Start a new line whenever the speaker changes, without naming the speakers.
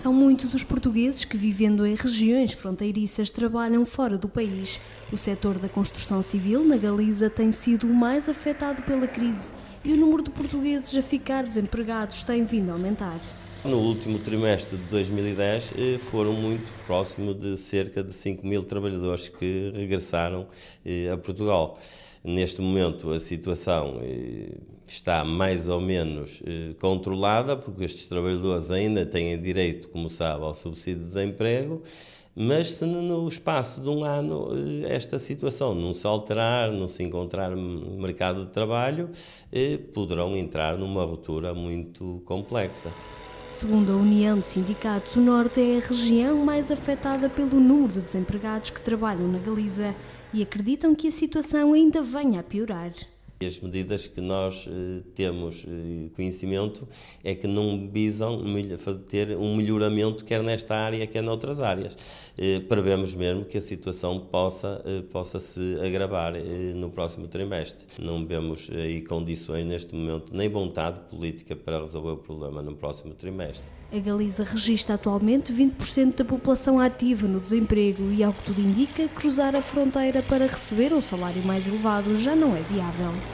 São muitos os portugueses que, vivendo em regiões fronteiriças, trabalham fora do país. O setor da construção civil na Galiza tem sido o mais afetado pela crise e o número de portugueses a ficar desempregados tem vindo a aumentar.
No último trimestre de 2010 eh, foram muito próximo de cerca de 5 mil trabalhadores que regressaram eh, a Portugal. Neste momento a situação eh, está mais ou menos controlada, porque estes trabalhadores ainda têm direito, como sabe, ao subsídio de desemprego, mas se no espaço de um ano esta situação não se alterar, não se encontrar mercado de trabalho, poderão entrar numa ruptura muito complexa.
Segundo a União de Sindicatos, o Norte é a região mais afetada pelo número de desempregados que trabalham na Galiza e acreditam que a situação ainda venha a piorar.
E as medidas que nós eh, temos eh, conhecimento é que não visam ter um melhoramento quer nesta área, quer noutras áreas. Eh, prevemos mesmo que a situação possa, possa se agravar no próximo trimestre. Não vemos aí condições neste momento, nem vontade política para resolver o problema no próximo trimestre.
A Galiza registra atualmente 20% da população ativa no desemprego e, ao que tudo indica, cruzar a fronteira para receber um salário mais elevado já não é viável.